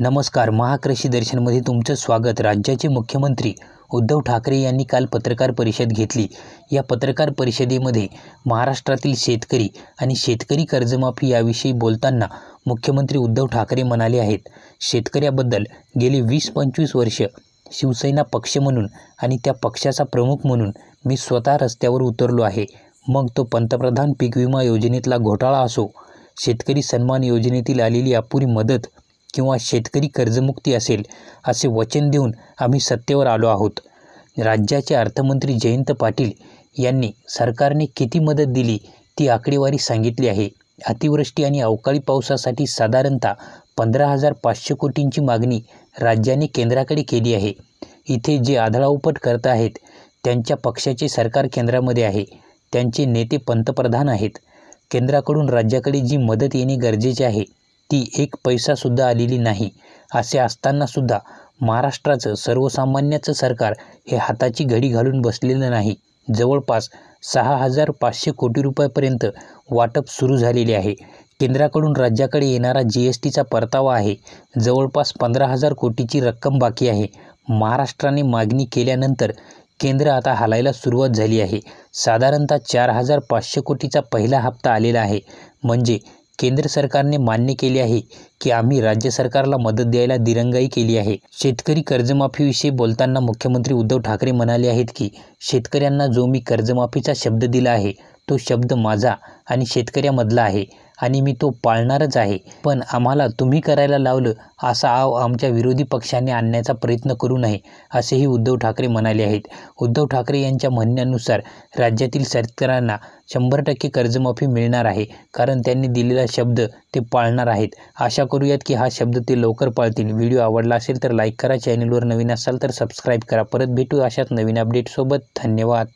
नमस्कार महाकृषी दर्शनमध्ये तुमचं स्वागत राज्याचे मुख्यमंत्री उद्धव ठाकरे यांनी काल पत्रकार परिषद घेतली या पत्रकार परिषदेमध्ये महाराष्ट्रातील शेतकरी आणि शेतकरी कर्जमाफी याविषयी बोलताना मुख्यमंत्री उद्धव ठाकरे म्हणाले आहेत शेतकऱ्याबद्दल गेली वीस पंचवीस वर्ष शिवसेना पक्ष म्हणून आणि त्या पक्षाचा प्रमुख म्हणून मी स्वतः रस्त्यावर उतरलो आहे मग तो पंतप्रधान पीक विमा योजनेतला घोटाळा असो शेतकरी सन्मान योजनेतील आलेली अपुरी मदत किंवा शेतकरी कर्जमुक्ती असेल असे वचन देऊन आम्ही सत्तेवर आलो आहोत राज्याचे अर्थमंत्री जयंत पाटील यांनी सरकारने किती मदत दिली ती आकडेवारी सांगितली आहे अतिवृष्टी आणि अवकाळी पावसासाठी साधारणतः पंधरा हजार पाचशे कोटींची मागणी राज्याने केंद्राकडे केली आहे इथे जे आधळाउपट करत आहेत त्यांच्या पक्षाचे सरकार केंद्रामध्ये आहे त्यांचे नेते पंतप्रधान आहेत केंद्राकडून राज्याकडे जी मदत येणे गरजेचे आहे ती एक पैसासुद्धा आलेली नाही असे असतानासुद्धा महाराष्ट्राचं सर्वसामान्याचं सरकार हे हाताची घडी घालून बसलेलं नाही जवळपास सहा हजार पाचशे कोटी रुपयापर्यंत वाटप सुरू झालेले आहे केंद्राकडून राज्याकडे येणारा जी एस टीचा परतावा आहे जवळपास पंधरा हजार कोटीची रक्कम बाकी आहे महाराष्ट्राने मागणी केल्यानंतर केंद्र आता हालायला सुरुवात झाली आहे साधारणतः चार हजार पाचशे कोटीचा पहिला हप्ता आलेला आहे म्हणजे केंद्र सरकारने मान्य केले आहे की आम्ही राज्य सरकारला मदत द्यायला दिरंगाई केली आहे शेतकरी कर्जमाफीविषयी बोलताना मुख्यमंत्री उद्धव ठाकरे म्हणाले आहेत की शेतकऱ्यांना जो मी कर्जमाफीचा शब्द दिला आहे तो शब्द माझा आणि शेतकऱ्यामधला आहे आणि मी तो पाळणारच आहे पण आम्हाला तुम्ही करायला लावलं असा आव आमच्या विरोधी पक्षाने आणण्याचा प्रयत्न करू नये असेही उद्धव ठाकरे म्हणाले आहेत उद्धव ठाकरे यांच्या म्हणण्यानुसार राज्यातील शेतकऱ्यांना शंभर टक्के कर्जमाफी मिळणार आहे कारण त्यांनी दिलेला शब्द ते पाळणार आहेत आशा करूयात की हा शब्द ते लवकर पाळतील व्हिडिओ आवडला असेल तर लाईक करा चॅनलवर नवीन असाल तर सबस्क्राईब करा परत भेटू अशाच नवीन अपडेटसोबत धन्यवाद